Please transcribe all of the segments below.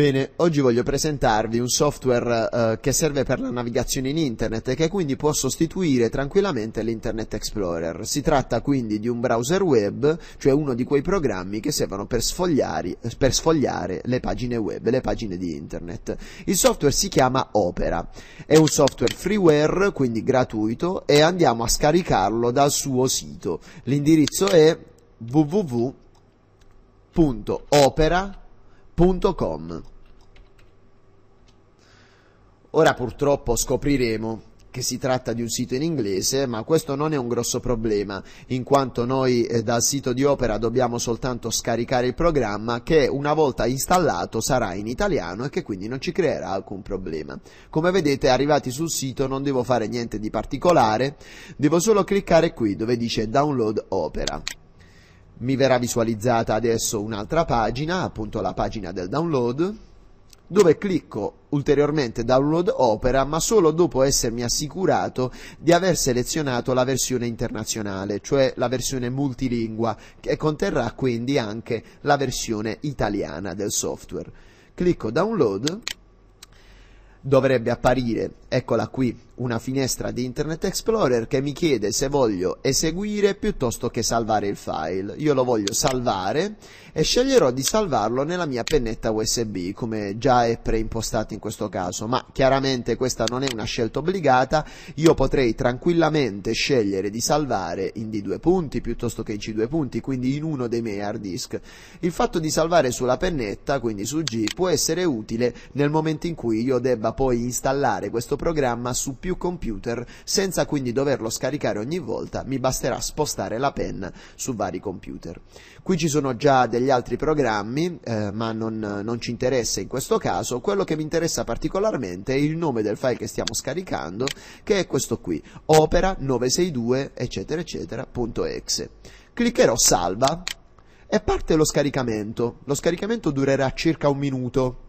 Bene, oggi voglio presentarvi un software eh, che serve per la navigazione in internet e che quindi può sostituire tranquillamente l'Internet Explorer. Si tratta quindi di un browser web, cioè uno di quei programmi che servono per, per sfogliare le pagine web, le pagine di internet. Il software si chiama Opera, è un software freeware, quindi gratuito, e andiamo a scaricarlo dal suo sito. L'indirizzo è www.opera.com www.radioticino.com Ora purtroppo scopriremo che si tratta di un sito in inglese, ma questo non è un grosso problema, in quanto noi eh, dal sito di Opera dobbiamo soltanto scaricare il programma che una volta installato sarà in italiano e che quindi non ci creerà alcun problema. Come vedete arrivati sul sito non devo fare niente di particolare, devo solo cliccare qui dove dice Download Opera mi verrà visualizzata adesso un'altra pagina, appunto la pagina del download, dove clicco ulteriormente download opera ma solo dopo essermi assicurato di aver selezionato la versione internazionale, cioè la versione multilingua che conterrà quindi anche la versione italiana del software. Clicco download, dovrebbe apparire Eccola qui, una finestra di Internet Explorer che mi chiede se voglio eseguire piuttosto che salvare il file. Io lo voglio salvare e sceglierò di salvarlo nella mia pennetta USB, come già è preimpostato in questo caso, ma chiaramente questa non è una scelta obbligata, io potrei tranquillamente scegliere di salvare in D2 punti piuttosto che in C2 punti, quindi in uno dei miei hard disk. Il fatto di salvare sulla pennetta, quindi su G, può essere utile nel momento in cui io debba poi installare questo programma su più computer, senza quindi doverlo scaricare ogni volta, mi basterà spostare la penna su vari computer. Qui ci sono già degli altri programmi, eh, ma non, non ci interessa in questo caso, quello che mi interessa particolarmente è il nome del file che stiamo scaricando, che è questo qui, opera 962 eccetera eccetera.exe. Cliccherò salva e parte lo scaricamento. Lo scaricamento durerà circa un minuto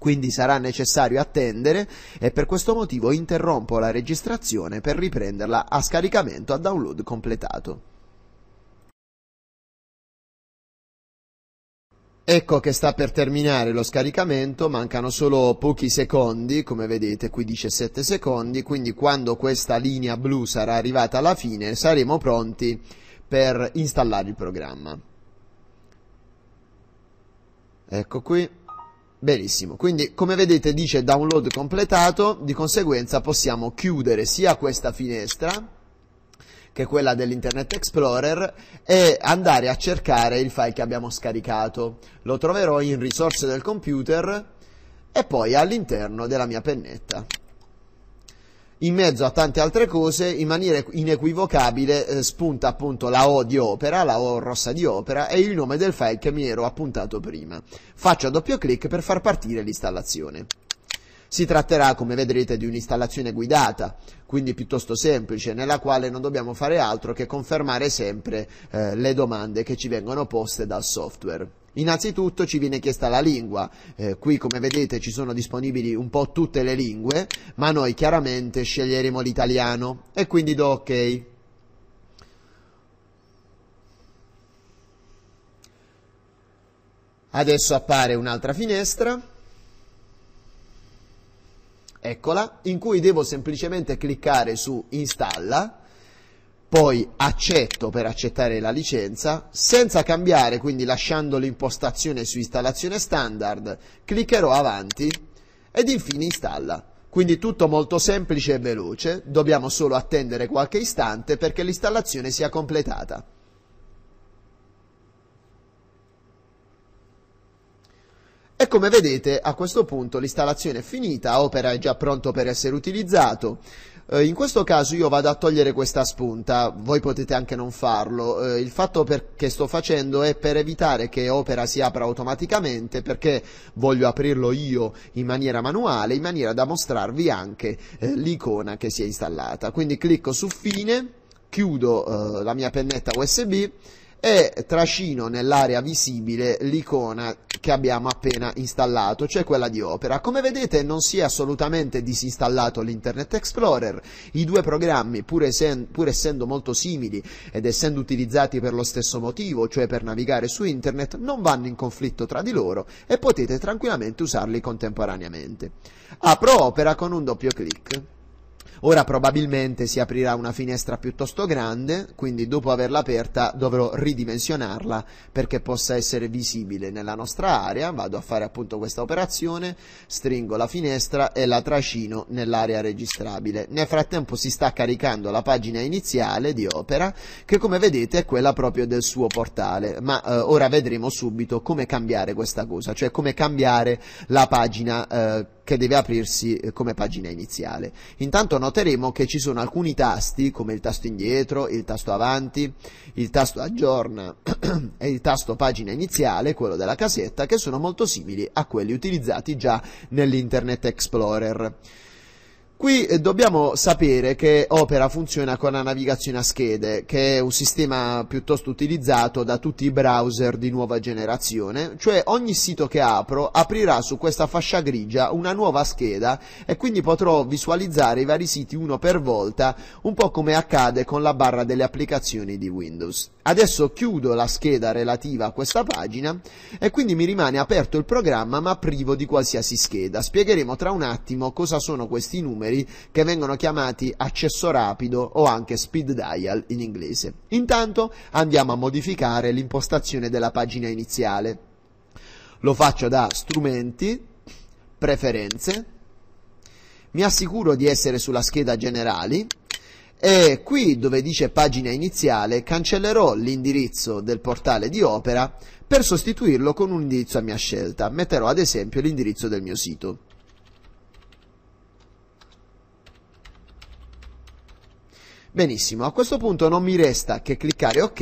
quindi sarà necessario attendere e per questo motivo interrompo la registrazione per riprenderla a scaricamento a download completato. Ecco che sta per terminare lo scaricamento, mancano solo pochi secondi, come vedete qui 17 secondi, quindi quando questa linea blu sarà arrivata alla fine saremo pronti per installare il programma. Ecco qui. Benissimo, quindi come vedete dice download completato, di conseguenza possiamo chiudere sia questa finestra che quella dell'Internet Explorer e andare a cercare il file che abbiamo scaricato. Lo troverò in risorse del computer e poi all'interno della mia pennetta in mezzo a tante altre cose, in maniera inequivocabile eh, spunta appunto la O di opera, la O rossa di opera e il nome del file che mi ero appuntato prima. Faccio doppio clic per far partire l'installazione. Si tratterà, come vedrete, di un'installazione guidata, quindi piuttosto semplice, nella quale non dobbiamo fare altro che confermare sempre eh, le domande che ci vengono poste dal software. Innanzitutto ci viene chiesta la lingua, eh, qui come vedete ci sono disponibili un po' tutte le lingue, ma noi chiaramente sceglieremo l'italiano e quindi do ok. Adesso appare un'altra finestra eccola, in cui devo semplicemente cliccare su installa, poi accetto per accettare la licenza, senza cambiare, quindi lasciando l'impostazione su installazione standard, cliccherò avanti ed infine installa. Quindi tutto molto semplice e veloce, dobbiamo solo attendere qualche istante perché l'installazione sia completata. E come vedete a questo punto l'installazione è finita, Opera è già pronto per essere utilizzato. Eh, in questo caso io vado a togliere questa spunta, voi potete anche non farlo, eh, il fatto che sto facendo è per evitare che Opera si apra automaticamente perché voglio aprirlo io in maniera manuale, in maniera da mostrarvi anche eh, l'icona che si è installata. Quindi clicco su fine, chiudo la mia pennetta USB e trascino nell'area visibile l'icona che abbiamo appena installato, cioè quella di Opera. Come vedete non si è assolutamente disinstallato l'Internet Explorer, i due programmi pur, esen- pur essendo molto simili ed essendo utilizzati per lo stesso motivo, cioè per navigare su Internet, non vanno in conflitto tra di loro e potete tranquillamente usarli contemporaneamente. Apro Opera con un doppio clic. Ora probabilmente si aprirà una finestra piuttosto grande, quindi dopo averla aperta dovrò ridimensionarla perché possa essere visibile nella nostra area. Vado a fare appunto questa operazione, stringo la finestra e la trascino nell'area registrabile. Nel frattempo si sta caricando la pagina iniziale di Opera che come vedete è quella proprio del suo portale, ma eh, ora vedremo subito come cambiare questa cosa, cioè come cambiare la pagina eh, che deve aprirsi eh, come pagina iniziale. Intanto noteremo che ci sono alcuni tasti come il tasto indietro, il tasto avanti, il tasto aggiorna e il tasto pagina iniziale, quello della casetta, che sono molto simili a quelli utilizzati già nell'Internet Explorer. Qui eh, dobbiamo sapere che Opera funziona con la navigazione a schede, che è un sistema piuttosto utilizzato da tutti i browser di nuova generazione, cioè ogni sito che apro aprirà su questa fascia grigia una nuova scheda e quindi potrò visualizzare i vari siti uno per volta, un po' come accade con la barra delle applicazioni di Windows. Adesso chiudo la scheda relativa a questa pagina e quindi mi rimane aperto il programma ma privo di qualsiasi scheda. Spiegheremo tra un attimo cosa sono questi numeri che vengono chiamati accesso rapido o anche speed dial in inglese. Intanto andiamo a modificare l'impostazione della pagina iniziale. Lo faccio da strumenti, preferenze, mi assicuro di essere sulla scheda generali e qui dove dice pagina iniziale cancellerò l'indirizzo del portale di Opera per sostituirlo con un indirizzo a mia scelta. Metterò ad esempio l'indirizzo del mio sito. Benissimo, a questo punto non mi resta che cliccare ok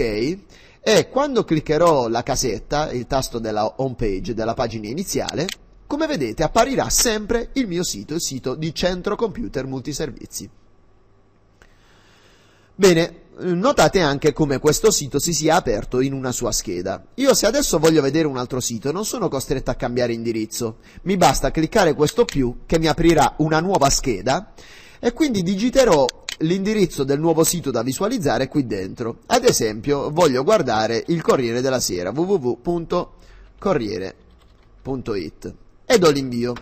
e quando cliccherò la casetta, il tasto della home page della pagina iniziale, come vedete apparirà sempre il mio sito, il sito di Centro Computer Multiservizi. Bene, notate anche come questo sito si sia aperto in una sua scheda. Io se adesso voglio vedere un altro sito non sono costretto a cambiare indirizzo, mi basta cliccare questo più che mi aprirà una nuova scheda e quindi digiterò l'indirizzo del nuovo sito da visualizzare qui dentro. Ad esempio voglio guardare il Corriere della Sera www.corriere.it e do l'invio.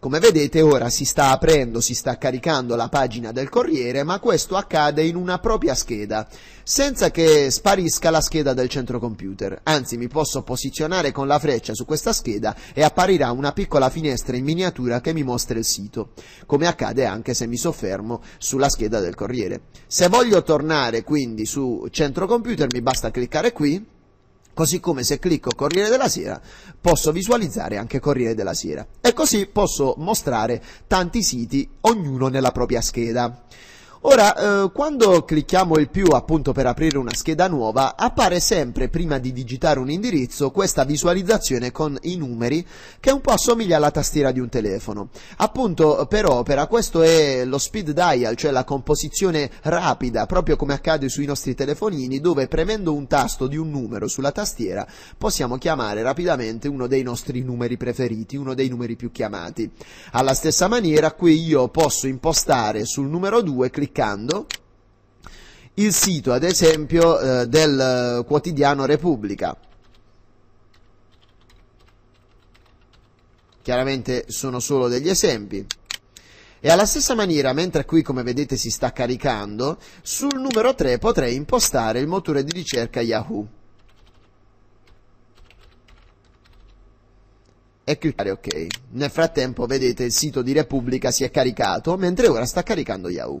Come vedete ora si sta aprendo, si sta caricando la pagina del Corriere, ma questo accade in una propria scheda, senza che sparisca la scheda del centro computer. Anzi, mi posso posizionare con la freccia su questa scheda e apparirà una piccola finestra in miniatura che mi mostra il sito, come accade anche se mi soffermo sulla scheda del Corriere. Se voglio tornare quindi su centro computer mi basta cliccare qui Così come se clicco Corriere della Sera posso visualizzare anche Corriere della Sera e così posso mostrare tanti siti, ognuno nella propria scheda. Ora, eh, quando clicchiamo il più appunto per aprire una scheda nuova, appare sempre prima di digitare un indirizzo questa visualizzazione con i numeri che un po' assomiglia alla tastiera di un telefono. Appunto per opera questo è lo speed dial, cioè la composizione rapida, proprio come accade sui nostri telefonini, dove premendo un tasto di un numero sulla tastiera possiamo chiamare rapidamente uno dei nostri numeri preferiti, uno dei numeri più chiamati. Alla stessa maniera qui io posso impostare sul numero 2 cliccando cliccando il sito ad esempio eh, del quotidiano Repubblica. Chiaramente sono solo degli esempi. E alla stessa maniera, mentre qui come vedete si sta caricando, sul numero 3 potrei impostare il motore di ricerca Yahoo. E cliccare ok. Nel frattempo vedete il sito di Repubblica si è caricato, mentre ora sta caricando Yahoo.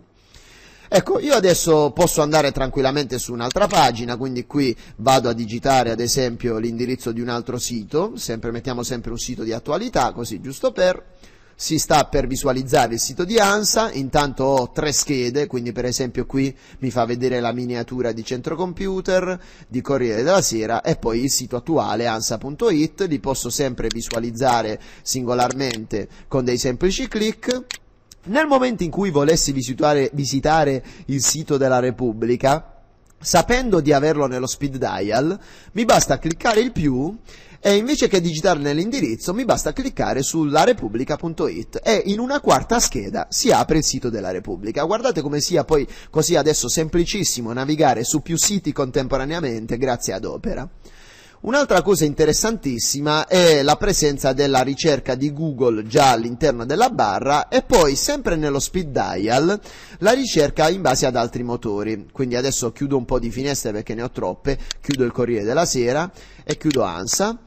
Ecco, io adesso posso andare tranquillamente su un'altra pagina, quindi qui vado a digitare ad esempio l'indirizzo di un altro sito, sempre, mettiamo sempre un sito di attualità, così giusto per si sta per visualizzare il sito di ANSA, intanto ho tre schede, quindi per esempio qui mi fa vedere la miniatura di centro computer, di Corriere della Sera e poi il sito attuale ansa.it, li posso sempre visualizzare singolarmente con dei semplici click. Nel momento in cui volessi visitare, visitare il sito della Repubblica, sapendo di averlo nello speed dial, mi basta cliccare il più e invece che digitare nell'indirizzo mi basta cliccare su laRepubblica.it e in una quarta scheda si apre il sito della Repubblica. Guardate come sia poi così adesso semplicissimo navigare su più siti contemporaneamente grazie ad Opera. Un'altra cosa interessantissima è la presenza della ricerca di Google già all'interno della barra e poi sempre nello speed dial la ricerca in base ad altri motori. Quindi adesso chiudo un po' di finestre perché ne ho troppe, chiudo il Corriere della Sera e chiudo ANSA.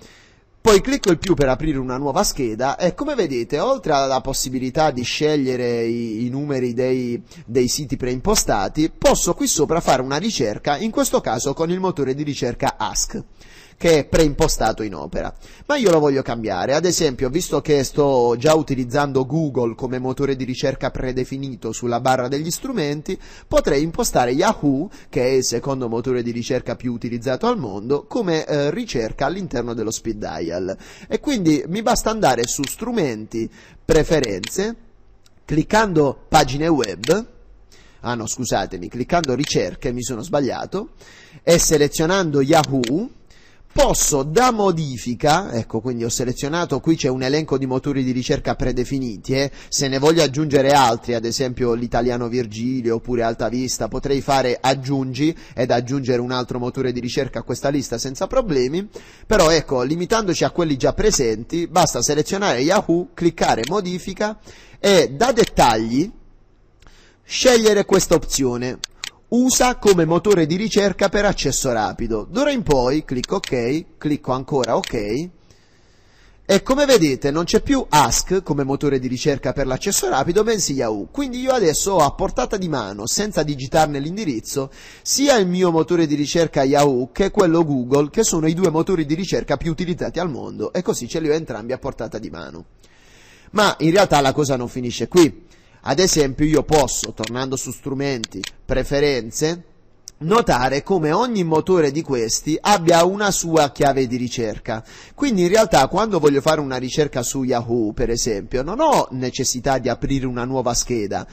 Poi clicco il più per aprire una nuova scheda e come vedete, oltre alla possibilità di scegliere i, i numeri dei, dei, siti preimpostati, posso qui sopra fare una ricerca, in questo caso con il motore di ricerca Ask che è preimpostato in opera. Ma io lo voglio cambiare. Ad esempio, visto che sto già utilizzando Google come motore di ricerca predefinito sulla barra degli strumenti, potrei impostare Yahoo, che è il secondo motore di ricerca più utilizzato al mondo, come eh, ricerca all'interno dello speed dial. E quindi mi basta andare su strumenti, preferenze, cliccando pagine web, ah no scusatemi, cliccando ricerche mi sono sbagliato, e selezionando Yahoo, posso da modifica, ecco quindi ho selezionato, qui c'è un elenco di motori di ricerca predefiniti, eh, se ne voglio aggiungere altri, ad esempio l'italiano Virgilio oppure Alta Vista, potrei fare aggiungi ed aggiungere un altro motore di ricerca a questa lista senza problemi, però ecco, limitandoci a quelli già presenti, basta selezionare Yahoo, cliccare modifica e da dettagli scegliere questa opzione USA come motore di ricerca per accesso rapido. D'ora in poi clicco ok, clicco ancora ok e come vedete non c'è più Ask come motore di ricerca per l'accesso rapido bensì Yahoo. Quindi io adesso ho a portata di mano, senza digitarne l'indirizzo, sia il mio motore di ricerca Yahoo che quello Google che sono i due motori di ricerca più utilizzati al mondo e così ce li ho entrambi a portata di mano. Ma in realtà la cosa non finisce qui ad esempio io posso, tornando su strumenti, preferenze, notare come ogni motore di questi abbia una sua chiave di ricerca. Quindi in realtà quando voglio fare una ricerca su Yahoo, per esempio, non ho necessità di aprire una nuova scheda,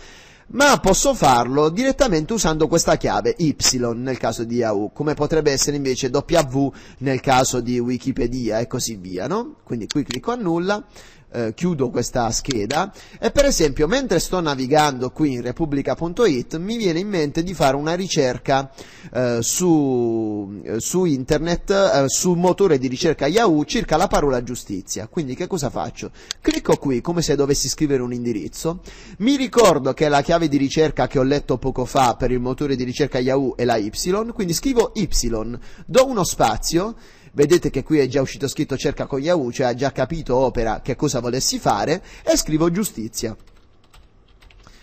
ma posso farlo direttamente usando questa chiave Y nel caso di Yahoo, come potrebbe essere invece W nel caso di Wikipedia e così via, no? Quindi qui clicco a nulla eh, chiudo questa scheda e per esempio mentre sto navigando qui in repubblica.it mi viene in mente di fare una ricerca eh, su, eh, su, internet, eh, su motore di ricerca Yahoo circa la parola giustizia. Quindi che cosa faccio? Clicco qui come se dovessi scrivere un indirizzo, mi ricordo che la chiave di ricerca che ho letto poco fa per il motore di ricerca Yahoo è la Y, quindi scrivo Y, do uno spazio vedete che qui è già uscito scritto cerca con Yahoo, cioè ha già capito Opera che cosa volessi fare, e scrivo giustizia.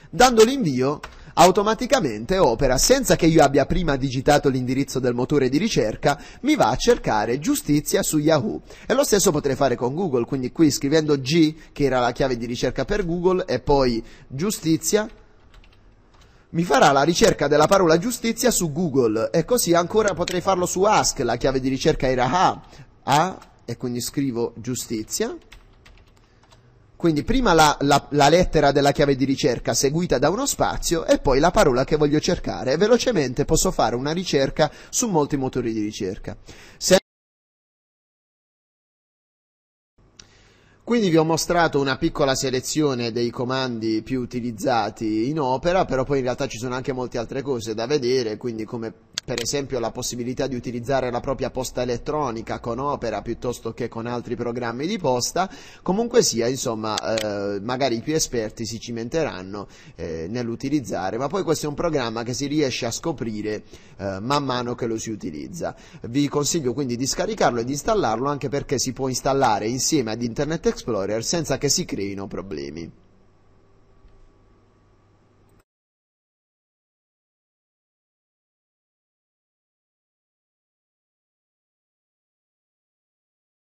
Dando l'invio, automaticamente Opera, senza che io abbia prima digitato l'indirizzo del motore di ricerca, mi va a cercare giustizia su Yahoo. E lo stesso potrei fare con Google, quindi qui scrivendo G, che era la chiave di ricerca per Google, e poi giustizia, mi farà la ricerca della parola giustizia su Google e così ancora potrei farlo su Ask, la chiave di ricerca era A, A e quindi scrivo giustizia. Quindi prima la, la, la, lettera della chiave di ricerca seguita da uno spazio e poi la parola che voglio cercare. Velocemente posso fare una ricerca su molti motori di ricerca. Se Quindi vi ho mostrato una piccola selezione dei comandi più utilizzati in Opera, però poi in realtà ci sono anche molte altre cose da vedere, quindi come per esempio la possibilità di utilizzare la propria posta elettronica con Opera piuttosto che con altri programmi di posta, comunque sia, insomma, eh, magari i più esperti si cimenteranno eh, nell'utilizzare, ma poi questo è un programma che si riesce a scoprire eh, man mano che lo si utilizza. Vi consiglio quindi di scaricarlo e di installarlo anche perché si può installare insieme ad Internet Explorer senza che si creino problemi.